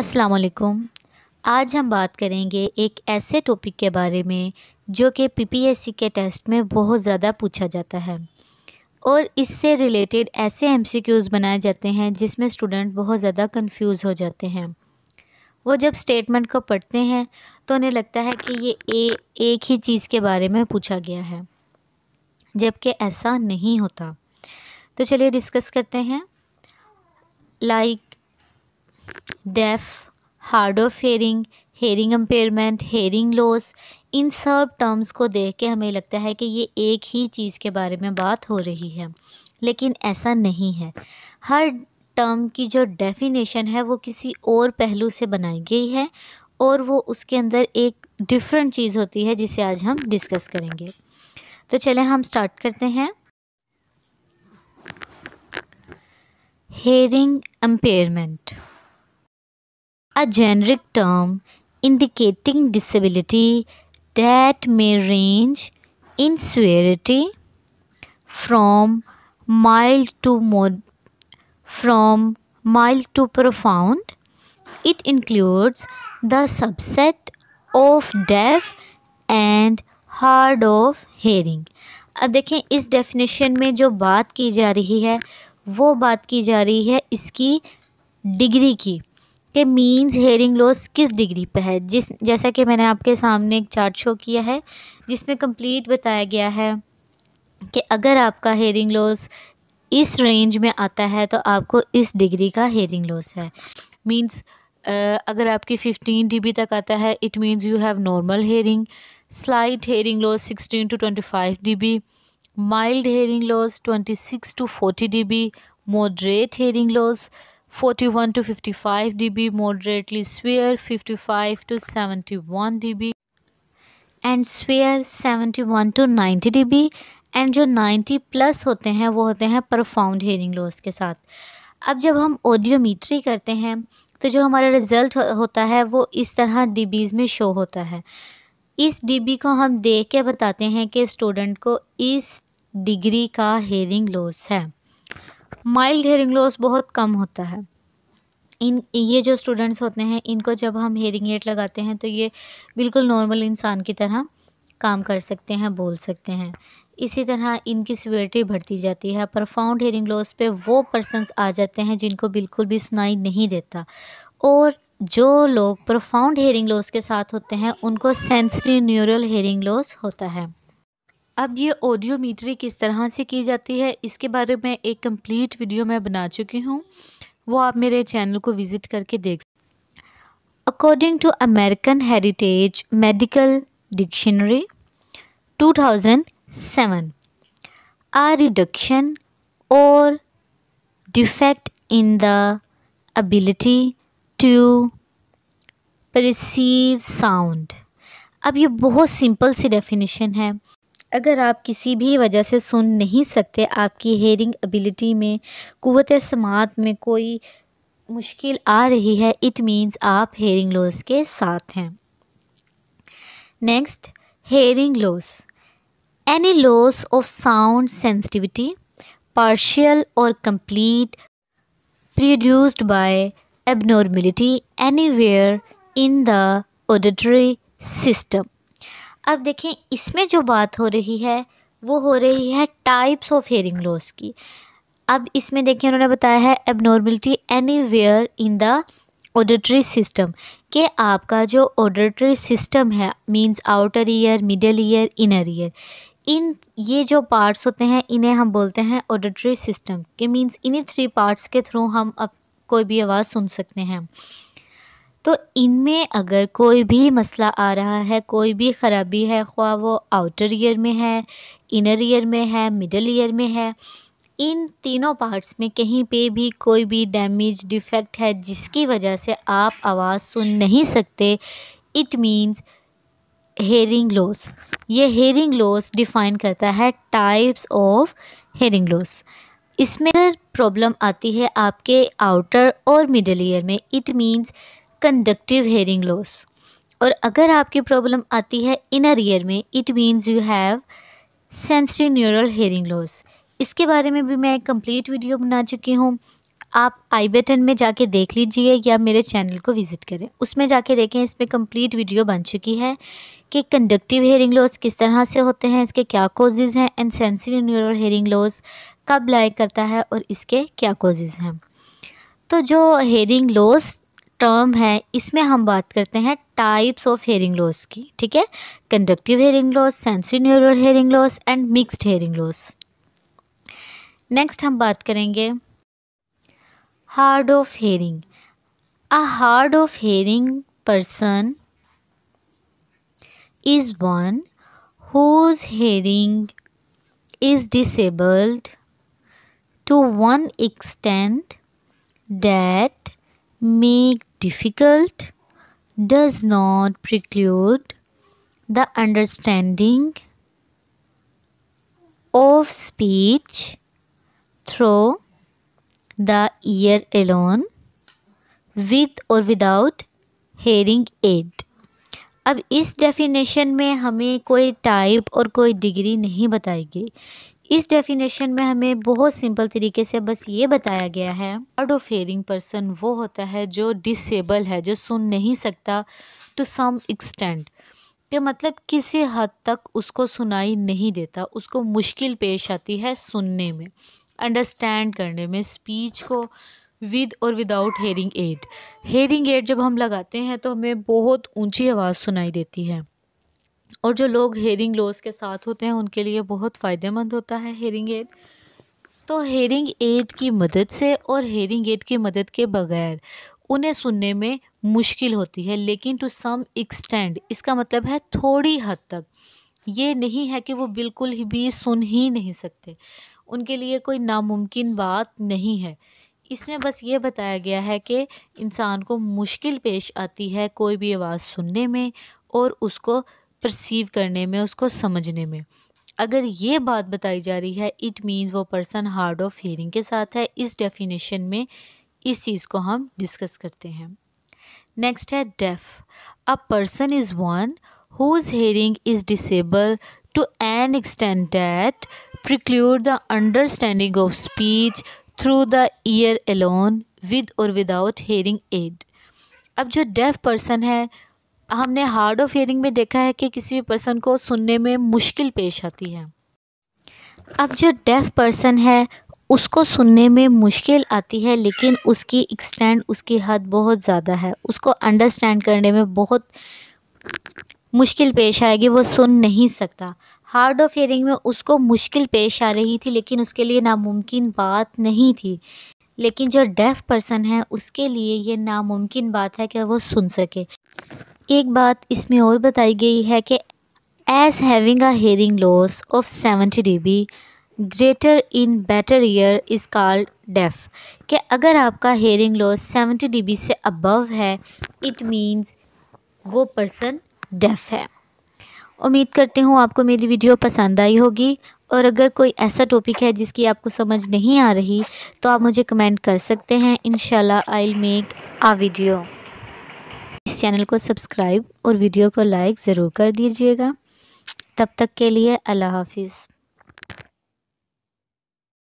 अस्सलाम वालेकुम आज हम बात करेंगे एक ऐसे टॉपिक के बारे में जो कि पीपीएससी के टेस्ट में बहुत ज़्यादा पूछा जाता है और इससे रिलेटेड ऐसे एमसीक्यूज़ बनाए जाते हैं जिसमें स्टूडेंट बहुत ज़्यादा कंफ्यूज हो जाते हैं वो जब स्टेटमेंट को पढ़ते हैं तो उन्हें लगता है कि ये ए, एक ही चीज़ के बारे में पूछा गया है जबकि ऐसा नहीं होता तो चलिए डिस्कस करते हैं like deaf hard of hearing hearing impairment hearing loss इन सब टर्म्स को देख के हमें लगता है कि ये एक ही चीज़ के बारे में बात हो रही है लेकिन ऐसा नहीं है हर टर्म की जो डेफिनेशन है वो किसी और पहलू से बनाई गई है और वो उसके अंदर एक डिफरेंट चीज़ होती है जिसे आज हम डिस्कस करेंगे तो चलें हम स्टार्ट करते हैं hearing impairment a generic term indicating disability that may range in severity from mild to mod from mild to profound it includes the subset of deaf and hard of hearing अब देखें इस definition में जो बात की जा रही है वो बात की जा रही है इसकी डिग्री की के मीन्स हेयरिंग लॉस किस डिग्री पर है जिस जैसा कि मैंने आपके सामने एक चार्ट शो किया है जिसमें कंप्लीट बताया गया है कि अगर आपका हेयरिंग लॉस इस रेंज में आता है तो आपको इस डिग्री का हेयरिंग लॉस है मींस अगर आपकी फिफ्टीन डी तक आता है it means you have normal hearing slight hearing loss sixteen to 25 dB mild hearing loss twenty six to D B moderate hearing loss 41 to 55 dB moderately severe 55 to 71 dB and severe 71 to 90 dB and जो 90 plus होते हैं वो होते हैं परफाउंड hearing loss के साथ अब जब हम ऑडियोमीट्री करते हैं तो जो हमारा रिज़ल्ट होता है वो इस तरह डीबीज़ में शो होता है इस डीबी को हम देख के बताते हैं कि स्टूडेंट को इस डिग्री का हेयरिंग लॉस है माइल्ड हेयरिंग लॉस बहुत कम होता है इन ये जो स्टूडेंट्स होते हैं इनको जब हम हेयरिंग एड लगाते हैं तो ये बिल्कुल नॉर्मल इंसान की तरह काम कर सकते हैं बोल सकते हैं इसी तरह इनकी सिवियरिटी बढ़ती जाती है परफाउंड हेयरिंग लॉस पे वो पर्सनस आ जाते हैं जिनको बिल्कुल भी सुनाई नहीं देता और जो लोग प्रोफाउंड हेयरिंग लॉस के साथ होते हैं उनको सेंसरी न्यूरल हेयरिंग लॉस होता है अब ये ऑडियोमीटरी किस तरह से की जाती है इसके बारे में एक कंप्लीट वीडियो मैं बना चुकी हूँ वो आप मेरे चैनल को विज़िट करके देख according to American Heritage Medical Dictionary 2007 a reduction or defect in the ability to perceive sound अब ये बहुत सिंपल सी डेफिनेशन है अगर आप किसी भी वजह से सुन नहीं सकते आपकी हेयरिंग एबिलिटी में कुत समात में कोई मुश्किल आ रही है इट मींस आप हेयरिंग लॉस के साथ हैं next hearing loss any loss of sound sensitivity partial or complete produced by abnormality any in the auditory system अब देखें इसमें जो बात हो रही है वो हो रही है टाइप्स ऑफ हेयरिंग लॉस की अब इसमें देखिए उन्होंने बताया है abnormality anywhere in the auditory system के आपका जो ऑडिटरी सिस्टम है means outer ear middle ear inner ear इन ये जो पार्ट्स होते हैं इन्हें हम बोलते हैं ऑडिटरी सिस्टम के मींस इन्हीं थ्री पार्ट्स के थ्रू हम अब कोई भी आवाज़ सुन सकते हैं तो इनमें अगर कोई भी मसला आ रहा है कोई भी ख़राबी है ख्वा वो आउटर ईयर में है इनर ईयर में है मिडल ईयर में है इन तीनों पार्ट्स में कहीं पे भी कोई भी डैमेज डिफेक्ट है जिसकी वजह से आप आवाज़ सुन नहीं सकते इट मीन्स हेयरिंग लॉस ये हेयरिंग लॉस डिफाइन करता है टाइप्स ऑफ हेयरिंग लॉस इसमें प्रॉब्लम आती है आपके आउटर और मिडल ईयर में it means conductive hearing loss और अगर आपकी प्रॉब्लम आती है इनर ईयर में it means you have sensory neural hearing loss इसके बारे में भी मैं एक कंप्लीट वीडियो बना चुकी हूँ आप आई बटन में जाके देख लीजिए या मेरे चैनल को विज़िट करें उसमें जाके देखें इसमें कम्प्लीट वीडियो बन चुकी है कि कंडक्टिव हेयरिंग लॉस किस तरह से होते हैं इसके क्या कोजेज़ हैं and sensory neural hearing loss कब लाइक करता है और इसके क्या कोजेज़ हैं तो जो हेयरिंग लॉस टर्म है इसमें हम बात करते हैं टाइप्स ऑफ हेयरिंग लॉस की ठीक है conductive hearing loss sensory neural hearing loss and mixed hearing loss next हम बात करेंगे hard of hearing a hard of hearing person is one whose hearing is disabled to one extent that make difficult does not preclude the understanding of speech through the ear alone with or without hearing aid अब इस definition में हमें कोई type और कोई degree नहीं बताई गई इस डेफिनेशन में हमें बहुत सिंपल तरीके से बस ये बताया गया है हार्ड ऑफ हेयरिंग पर्सन वो होता है जो डिसेबल है जो सुन नहीं सकता टू सम एक्सटेंट के मतलब किसी हद तक उसको सुनाई नहीं देता उसको मुश्किल पेश आती है सुनने में अंडरस्टैंड करने में स्पीच को with or without hearing aid hearing aid जब हम लगाते हैं तो हमें बहुत ऊंची आवाज़ सुनाई देती है और जो लोग हेयरिंग लॉस के साथ होते हैं उनके लिए बहुत फ़ायदेमंद होता है हेयरिंग एड तो हेयरिंग एड की मदद से और हेयरिंग एड की मदद के बगैर उन्हें सुनने में मुश्किल होती है लेकिन टू सम एक्सटेंड इसका मतलब है थोड़ी हद तक ये नहीं है कि वो बिल्कुल ही भी सुन ही नहीं सकते उनके लिए कोई नामुमकिन बात नहीं है इसमें बस ये बताया गया है कि इंसान को मुश्किल पेश आती है कोई भी आवाज़ सुनने में और उसको परसीव करने में उसको समझने में अगर ये बात बताई जा रही है इट मीन्स वो पर्सन हार्ड ऑफ हियरिंग के साथ है इस डेफिनेशन में इस चीज़ को हम डिस्कस करते हैं नेक्स्ट है deaf a person is one whose hearing is disabled to an extent that preclude the understanding of speech through the ear alone with or without hearing aid अब जो डेफ पर्सन है हमने hard of hearing में देखा है कि किसी भी पर्सन को सुनने में मुश्किल पेश आती है अब जो डेफ पर्सन है उसको सुनने में मुश्किल आती है लेकिन उसकी एक्सटेंड उसकी हद बहुत ज़्यादा है उसको अंडरस्टैंड करने में बहुत मुश्किल पेश आएगी वो सुन नहीं सकता हार्ड ऑफ हियरिंग में उसको मुश्किल पेश आ रही थी लेकिन उसके लिए नामुमकिन बात नहीं थी लेकिन जो डेफ पर्सन है उसके लिए ये नामुमकिन बात है कि वो सुन सके एक बात इसमें और बताई गई है कि as having a hearing loss of seventy D greater in better ear is called deaf कि अगर आपका हेयरिंग लॉस डी बी से अबव है इट मीन्स वो पर्सन डेफ है उम्मीद करती हूँ आपको मेरी वीडियो पसंद आई होगी और अगर कोई ऐसा टॉपिक है जिसकी आपको समझ नहीं आ रही तो आप मुझे कमेंट कर सकते हैं इन I make a video channel को सब्सक्राइब और वीडियो को लाइक ज़रूर कर दीजिएगा तब तक के लिए अल्लाह हाफिज़